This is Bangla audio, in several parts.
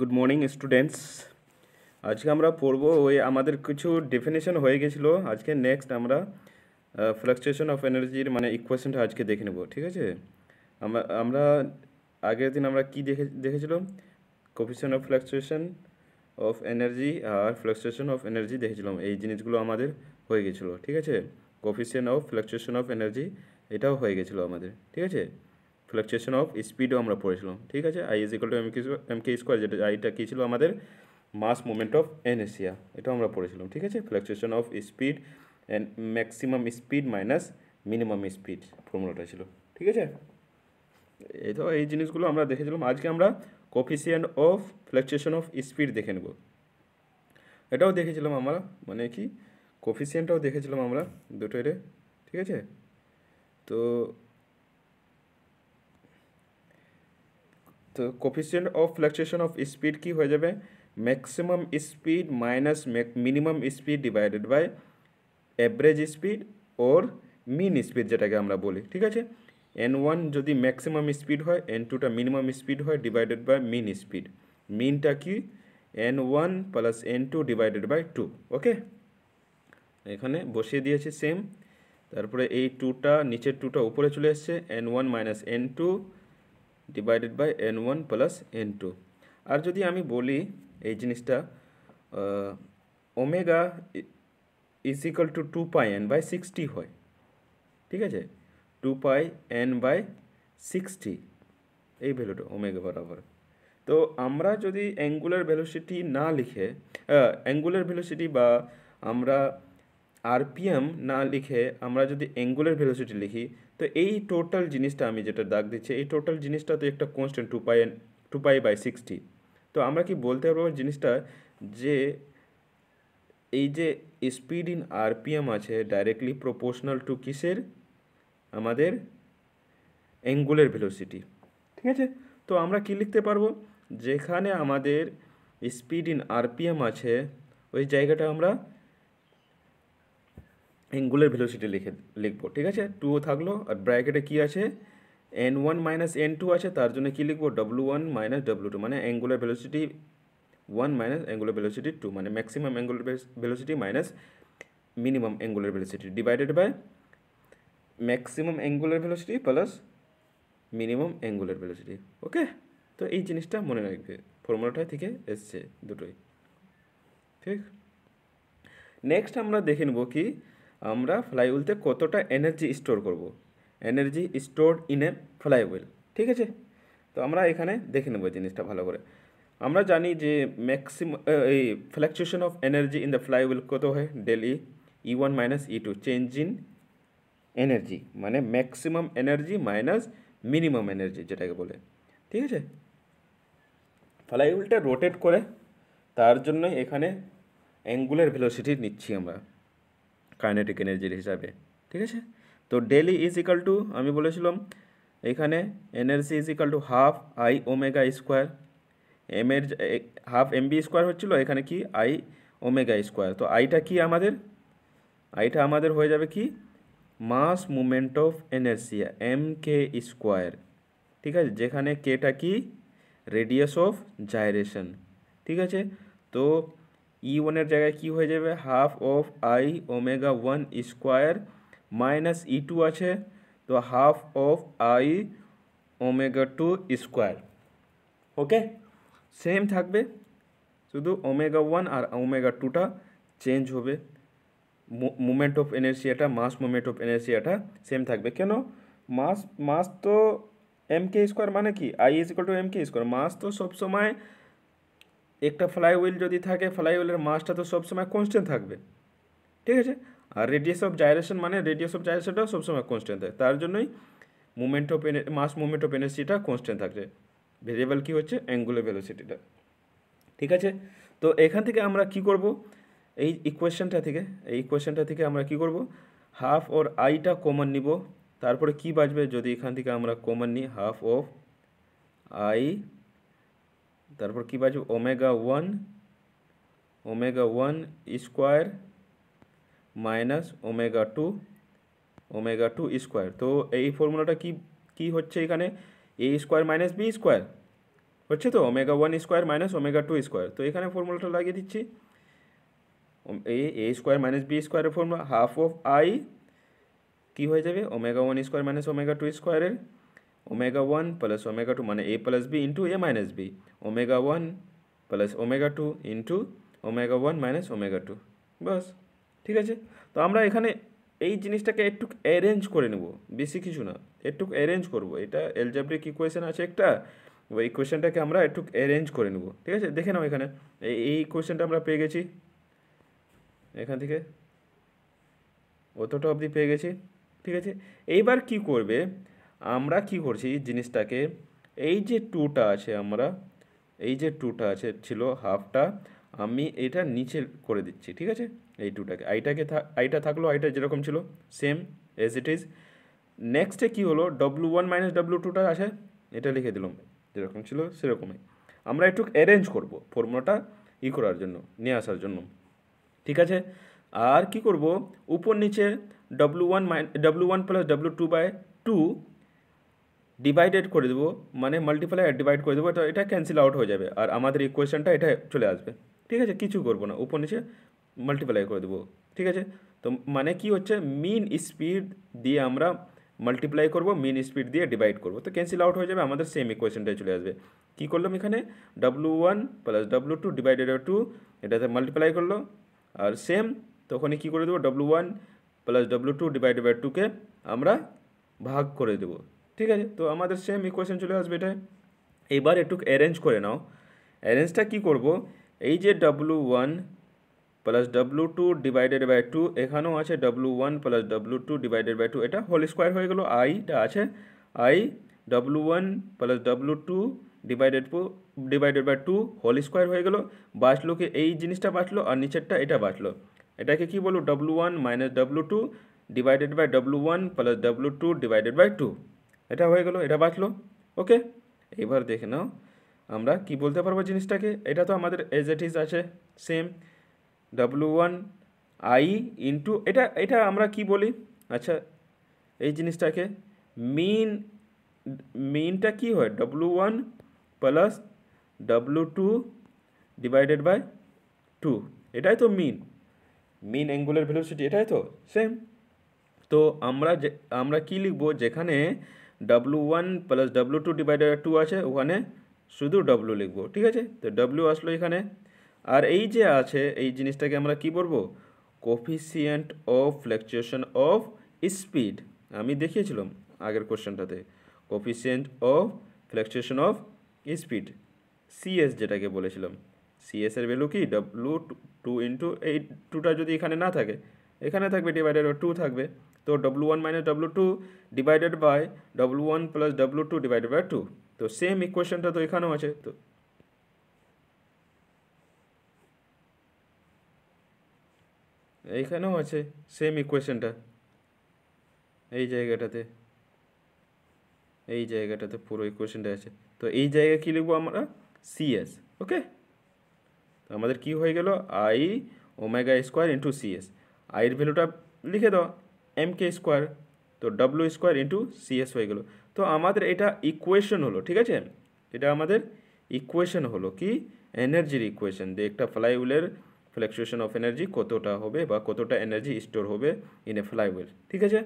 গুড মর্নিং স্টুডেন্টস আজকে আমরা পড়ব ওই আমাদের কিছু ডেফিনেশন হয়ে গেছিলো আজকে নেক্সট আমরা ফ্লাকচুয়েশন অফ এনার্জির মানে ইকুয়েশনটা আজকে দেখে নেব ঠিক আছে আমরা আমরা আগের দিন আমরা কি দেখে দেখেছিলাম coefficient of fluctuation of energy আর ফ্লাকচুয়েশন অফ এনার্জি দেখেছিলাম এই জিনিসগুলো আমাদের হয়ে গেছিলো ঠিক আছে coefficient of fluctuation of energy এটাও হয়ে গেছিলো আমাদের ঠিক আছে ফ্লাকচুয়েশন অফ স্পিডও আমরা পড়েছিলাম ঠিক আছে I is equal to M K M K square যেটা আইটা কী ছিল আমাদের মাস মুভমেন্ট অফ এশিয়া এটাও আমরা পড়েছিলাম ঠিক আছে fluctuation of speed and maximum speed minus minimum speed ফর্মুলাটা ছিল ঠিক আছে এই তো এই জিনিসগুলো আমরা দেখেছিলাম আজকে আমরা coefficient of fluctuation of speed দেখে নেব এটাও দেখেছিলাম আমরা মানে কি কোফিসিয়েন্টটাও দেখেছিলাম আমরা দুটো এটা ঠিক আছে তো coefficient of fluctuation of speed কি হয়ে যাবে maximum speed minus minimum speed divided by average speed or mean speed যেটাকে আমরা বলি ঠিক আছে এন ওয়ান যদি ম্যাক্সিমাম স্পিড হয় এন টুটা মিনিমাম স্পিড হয় ডিভাইডেড বাই মিন স্পিড মিনটা কি N one plus N two divided by two okay এখানে বসিয়ে দিয়েছি সেম তারপরে এই টুটা নিচের টুটা উপরে চলে এসছে N one minus N two divided by N one plus N two আর যদি আমি বলি এই জিনিসটা omega is equal to two pi N by sixty হয় ঠিক আছে two pi N by sixty এই ভ্যালুটা ওমেগা বরাবর তো আমরা যদি অ্যাঙ্গুলার ভেলোসিটি না লিখে অ্যাঙ্গুলার ভেলোসিটি বা আমরা আরপিএম না লিখে আমরা যদি অ্যাঙ্গুলার ভেলোসিটি লিখি তো এই টোটাল জিনিসটা আমি যেটা দাগ দিচ্ছি এই টোটাল জিনিসটা তো একটা constant two pi two pi by sixty তো আমরা কি বলতে পারবো জিনিসটা যে এই যে স্পিড ইন আরপিএম আছে ডাইরেক্টলি প্রপোর্শনাল টু কিসের আমাদের অ্যাঙ্গুলের ভেলোসিটি ঠিক আছে তো আমরা কি লিখতে পারবো যেখানে আমাদের স্পিড ইন আরপিএম আছে ওই জায়গাটা আমরা অ্যাঙ্গুলার ভেলোসিটি লিখে লিখবো ঠিক আছে টু থাকলো আর ব্র্যাকেটে কী আছে N one minus N two আছে তার জন্য কী লিখবো W one minus W two মানে angular velocity one minus angular velocity two মানে maximum angular velocity minus minimum angular velocity divided by maximum angular velocity plus minimum angular velocity okay তো এই জিনিসটা মনে রাখবে ফর্মুলাটা থেকে এসছে দুটোই ঠিক নেক্সট আমরা দেখে নেব কি আমরা ফ্লাইউলতে কতটা এনার্জি স্টোর করব। Energy store in a flywheel ঠিক আছে তো আমরা এখানে দেখে নেব জিনিসটা ভালো করে আমরা জানি যে ম্যাক্সিমাম এই fluctuation of energy in the flywheel কত হয় delta E E one minus E two change in energy মানে maximum energy minus minimum energy যেটাকে বলে ঠিক আছে ফ্লাইউলটা রোটেট করে তার জন্য এখানে অ্যাঙ্গুলার ভেলোসিটি নিচ্ছি আমরা কাইনেটিক এনার্জির হিসাবে ঠিক আছে তো ডেলি ইজ ইকাল টু আমি বলেছিলাম এখানে energy is equal to half I omega square M এর হাফ এম বি স্কোয়ার হচ্ছিলো এখানে কি আই ওমেগা স্কোয়ার তো আইটা কি আমাদের আইটা আমাদের হয়ে যাবে কি mass moment of inertia M K square ঠিক আছে যেখানে কেটা কি রেডিয়াস অফ জাইরেশন ঠিক আছে তো ই e ওয়ানের জায়গায় কি হয়ে যাবে half of I omega one square minus E two আছে তো half of I omega two square okay same থাকবে শুধু ওমেগা ওয়ান আর ওমেগা টুটা চেঞ্জ হবে মুমেন্ট অফ এনার্জিয়াটা মাস মুমেন্ট অফ এনার্জিয়াটা সেম থাকবে কেন মাস মাস তো এম কে স্কোয়ার মানে কি I is equal to M K square mass তো সবসময় একটা ফ্লাইউইল যদি থাকে ফ্লাইউইলের মাসটা তো সবসময় কনস্ট্যান্ট থাকবে ঠিক আছে আর রেডিয়াস অফ জাইরেশন মানে রেডিয়াস অফ জাইরেশনটাও সবসময় কনস্ট্যান্ট থাকে তার জন্যই moment of mass moment of এনার্জিটা কনস্ট্যান্ট থাকছে ভেরিয়েবল কী হচ্ছে অ্যাঙ্গুলার ভেলোসিটিটা ঠিক আছে তো এখান থেকে আমরা কি করব এই ইকুয়েশনটা থেকে এই ইকুয়েশনটা থেকে আমরা কি করব হাফ ওর আইটা কমন নিব তারপরে কি বাজবে যদি এখান থেকে আমরা কমন নিই হাফ অফ আই তারপর কী বাজবে omega one omega one square minus omega two omega two square তো এই ফর্মুলাটা কি কি হচ্ছে এখানে A square minus B square হচ্ছে তো omega one square minus omega two square তো এখানে ফর্মুলাটা লাগিয়ে দিচ্ছি এই এ স্কোয়ার মাইনাস বি স্কোয়ারের ফর্মুলা হাফ অফ আই কী হয়ে যাবে omega one square minus omega two স্কোয়ারের omega 1 plus omega 2 মানে a plus b into a minus b omega 1 plus omega 2 into omega 1 minus omega 2 বাস ঠিক আছে তো আমরা এখানে এই জিনিসটাকে একটু অ্যারেঞ্জ করে নেব বেশি কিছু না একটু অ্যারেঞ্জ করব এটা এলজাবরিক ইকুয়েশন আছে একটা ওই ইকুয়েশনটাকে আমরা একটু অ্যারেঞ্জ করে নেব ঠিক আছে দেখে নাও এখানে এই ইকুয়েশনটা আমরা পেয়ে গেছি এখান থেকে অতটা অবধি পেয়ে গেছি ঠিক আছে এইবার কি করবে আমরা কি করছি জিনিসটাকে এই যে টুটা আছে আমরা এই যে টুটা আছে ছিল হাফটা আমি এটা নিচে করে দিচ্ছি ঠিক আছে এই টুটাকে আইটাকে আইটা থাকলো আইটা যেরকম ছিল সেম এজ ইট ইজ নেক্সটে কী হলো ডব্লু ওয়ান মাইনাস ডব্লু টুটা আছে এটা লিখে দিলাম যেরকম ছিল সেরকমই আমরা একটু অ্যারেঞ্জ করব ফর্মুলাটা ই করার জন্য নিয়ে আসার জন্য ঠিক আছে আর কি করব উপর নিচে W one minus W one plus W two by two divided করে দেবো মানে মাল্টিপ্লাই আর ডিভাইড করে দেবো তো এটা ক্যান্সেল আউট হয়ে যাবে আর আমাদের এই কোয়েশনটা এটা চলে আসবে ঠিক আছে কিছু করবো না উপর নিচে মাল্টিপ্লাই করে দেবো ঠিক আছে তো মানে কি হচ্ছে মিন স্পিড দিয়ে আমরা মাল্টিপ্লাই করব মিন স্পিড দিয়ে ডিভাইড করব তো ক্যান্সেল আউট হয়ে যাবে আমাদের সেম ইকুয়েশনটাই চলে আসবে কি করলাম এখানে W one plus W two divided two এটাতে মাল্টিপ্লাই করলো আর সেম তখনই কী করে দেবো W one plus W two divided by টুকে আমরা ভাগ করে দেবো ঠিক আছে তো আমাদের সেম ইকুয়েশন চলে আসবে এটা এবার একটু অ্যারেঞ্জ করে নাও অ্যারেঞ্জটা কী করবো এই যে W one plus W two divided by two এখানেও আছে W one plus W two divided by two এটা হোল স্কোয়ার হয়ে গেলো আইটা আছে I W one plus W two divided divided by two whole square হয়ে গেলো বাঁচলো কি এই জিনিসটা বাঁচলো আর নিচেরটা এটা বাঁচলো এটাকে কী বলবো W one minus W two divided by W one plus W two divided by two এটা হয়ে গেলো এটা বাঁচলো ওকে এবার দেখে নাও আমরা কি বলতে পারবো জিনিসটাকে এটা তো আমাদের এজ এট ইজ আছে same W one I into এটা এটা আমরা কি বলি আচ্ছা এই জিনিসটাকে মিন মিনটা কি হয় W one plus W two divided by two এটাই তো মিন মিন অ্যাঙ্গুলার ভেলোসিটি এটাই তো সেম তো আমরা যে আমরা কী লিখবো যেখানে W one plus W two divider two আছে ওখানে শুধু ডাব্লু লিখবো ঠিক আছে তো ডাব্লু আসলো এখানে আর এই যে আছে এই জিনিসটাকে আমরা কি বলবো coefficient of fluctuation of speed আমি দেখিয়েছিলাম আগের কোশ্চেনটাতে coefficient of fluctuation of speed CS যেটাকে বলেছিলাম সিএসের ভ্যালু কি ডাব্লু টু ইন্টু এই টুটা যদি এখানে না থাকে এখানে থাকবে ডিভাইডেড বাই টু থাকবে তো W one minus W two divided by W one plus W two divided by two তো সেম ইকুয়েশনটা তো এখানেও আছে তো এইখানেও আছে সেম ইকুয়েশনটা এই জায়গাটাতে এই জায়গাটাতে পুরো ইকুয়েশনটা আছে তো এই জায়গায় কী লিখবো আমরা সিএস ওকে আমাদের কি হয়ে গেল I omega square into CS I এর ভ্যালুটা লিখে দাও এম কে স্কোয়ার তো ডব্লু স্কোয়ার ইন্টু সিএস হয়ে গেলো তো আমাদের এটা ইকুয়েশন হলো ঠিক আছে এটা আমাদের ইকুয়েশন হলো কি এনার্জির ইকুয়েশন যে একটা ফ্লাইউলের ফ্ল্যাকচুয়েশন অফ এনার্জি কতটা হবে বা কতটা এনার্জি স্টোর হবে ইন এ ফ্লাইউল ঠিক আছে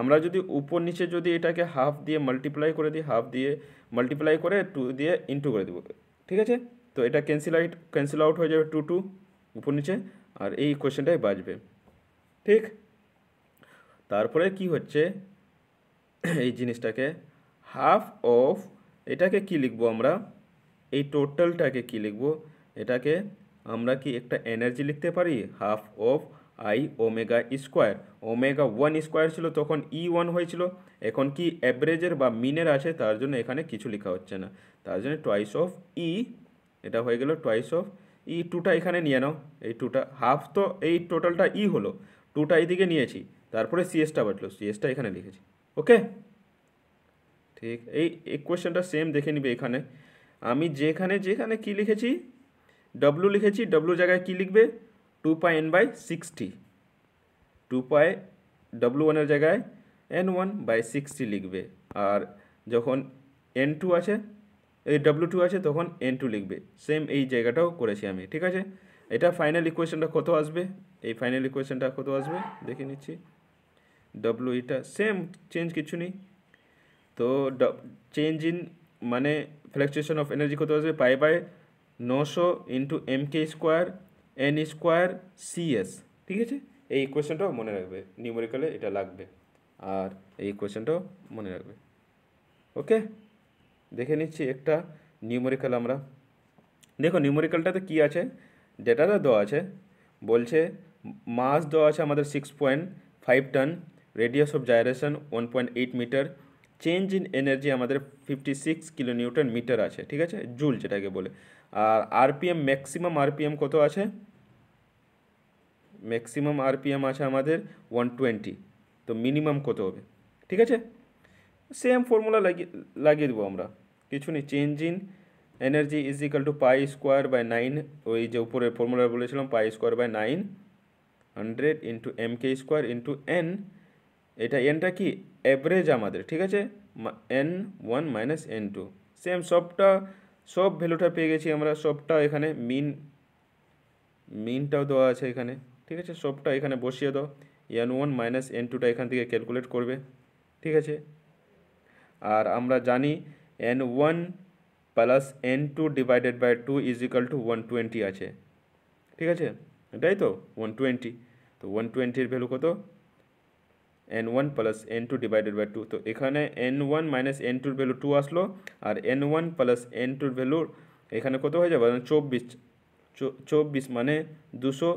আমরা যদি উপর নিচে যদি এটাকে হাফ দিয়ে মাল্টিপ্লাই করে দিই হাফ দিয়ে মাল্টিপ্লাই করে টু দিয়ে ইন্টু করে দেবো ঠিক আছে তো এটা ক্যান্সেল আইট ক্যান্সেল আউট হয়ে যাবে টু টু উপর নিচে আর এই কোয়েশ্চেনটাই বাজবে ঠিক তারপরে কি হচ্ছে এই জিনিসটাকে হাফ অফ এটাকে কি লিখবো আমরা এই টোটালটাকে কি লিখবো এটাকে আমরা কি একটা এনার্জি লিখতে পারি half of I omega square omega one square ছিল তখন ই e ওয়ান হয়েছিল এখন কি অ্যাভারেজের বা মিনের আছে তার জন্য এখানে কিছু লেখা হচ্ছে না তার জন্য টোয়াইস অফ ই এটা হয়ে গেল টোয়াইস অফ ই টুটা এখানে নিয়ে নাও এই টুটা হাফ তো এই টোটালটা ই e হলো টুটা এই দিকে নিয়েছি তারপরে সিএসটা বাটলো সিএসটা এখানে লিখেছি ওকে ঠিক এই এই কোয়েশ্চেনটা সেম দেখে নিবে এখানে আমি যেখানে যেখানে কি লিখেছি ডব্লু লিখেছি ডব্লু জায়গায় কি লিখবে two pi N by sixty two pi W ওয়ানের জায়গায় এন ওয়ান বাই সিক্সটি লিখবে আর যখন এন টু আছে এই ডাব্লু টু আছে তখন এন টু লিখবে সেম এই জায়গাটাও করেছি আমি ঠিক আছে এটা ফাইনাল ইকুয়েশানটা কত আসবে এই ফাইনাল ইকুয়েশানটা কত আসবে দেখে নিচ্ছি ডাব্লু এটা সেম চেঞ্জ কিছু নেই তো চেঞ্জ ইন মানে ফ্ল্যাকচুয়েশন অফ এনার্জি কত আসবে পাই বাই নশো into M K square N square CS ঠিক আছে এই ইকুয়েশানটাও মনে রাখবে নিউমেরিক্যালে এটা লাগবে আর এই ইকুয়েশানটাও মনে রাখবে ওকে দেখে নিচ্ছি একটা নিউমেরিক্যাল আমরা দেখো নিউমেরিক্যালটাতে কি আছে ডেটাটা দেওয়া আছে বলছে মাস দেওয়া আছে আমাদের six point five ton radius of gyration one point eight metre change in energy আমাদের fifty six kilo newton metre আছে ঠিক আছে জুল যেটাকে বলে আর আরপিএম ম্যাক্সিমাম আরপিএম কত আছে ম্যাক্সিমাম আরপিএম আছে আমাদের ওয়ান টোয়েন্টি তো মিনিমাম কত হবে ঠিক আছে সেম ফর্মুলা লাগিয়ে লাগিয়ে দেবো আমরা কিছু নেই change in energy is equal to pi square by nine ওই যে উপরের ফর্মুলা বলেছিলাম pi square by nine hundred into M K square into N এটা এনটা কি অ্যাভারেজ আমাদের ঠিক আছে N one minus N two same সবটা সব ভ্যালুটা পেয়ে গেছি আমরা সবটা এখানে মিন মিনটাও দেওয়া আছে এখানে ঠিক আছে সবটা এখানে বসিয়ে দাও এন ওয়ান মাইনাস এন টুটা এখান থেকে ক্যালকুলেট করবে ঠিক আছে আর আমরা জানি N one plus N two divided by two is equal to one twenty আছে ঠিক আছে এটাই তো ওয়ান টোয়েন্টি তো ওয়ান টোয়েন্টির ভ্যালু কত N one plus N two divided by two তো এখানে এন ওয়ান মাইনাস এন টুর ভ্যালু টু আসলো আর এন ওয়ান প্লাস এন টুর ভ্যালু এখানে কত হয়ে যাবে চব্বিশ চব্বিশ মানে দুশো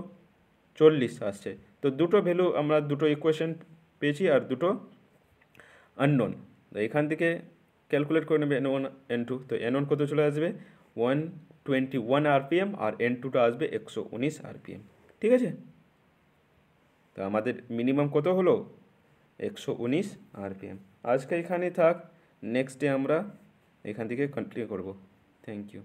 চল্লিশ আসছে তো দুটো ভ্যালু আমরা দুটো ইকুয়েশন পেয়েছি আর দুটো আননোন তো এখান থেকে ক্যালকুলেট করে নেবে এন ওয়ান এন টু তো এন ওয়ান কত চলে আসবে ওয়ান টোয়েন্টি ওয়ান আরপিএম আর এন টুটা আসবে একশো উনিশ আরপিএম ঠিক আছে তো আমাদের মিনিমাম কত হলো একশো উনিশ আরপিএম আজকে এখানেই থাক নেক্সট ডে আমরা এখান থেকে কন্টিনিউ করব থ্যাংক ইউ